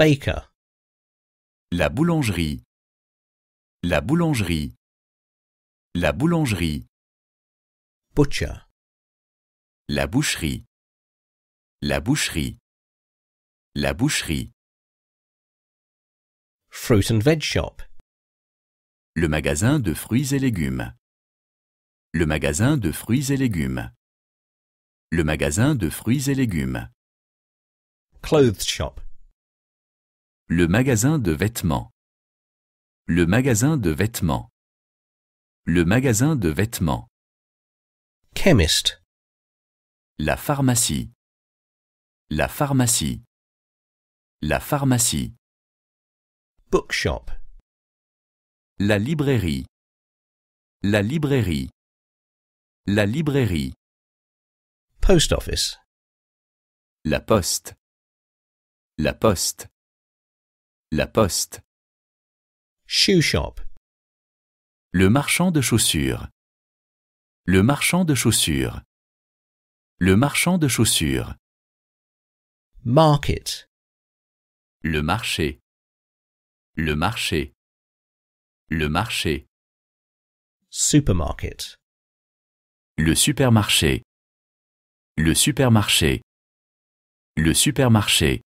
baker. La boulangerie. La boulangerie. La boulangerie. Butcher. La boucherie. La boucherie. La boucherie. Fruit and veg shop. Le magasin de fruits et légumes. Le magasin de fruits et légumes. Le magasin de fruits et légumes. Clothes shop. Le magasin de vêtements. Le magasin de vêtements. Le magasin de vêtements. Chemist. La pharmacie. La pharmacie. La pharmacie. Bookshop. La librairie. La librairie. La librairie. Post office. La poste. La poste. La poste. Shoe shop. Le marchand de chaussures. Le marchand de chaussures. Le marchand de chaussures. Market. Le marché. Le marché. Le marché. Supermarket. Le supermarché. Le supermarché. Le supermarché.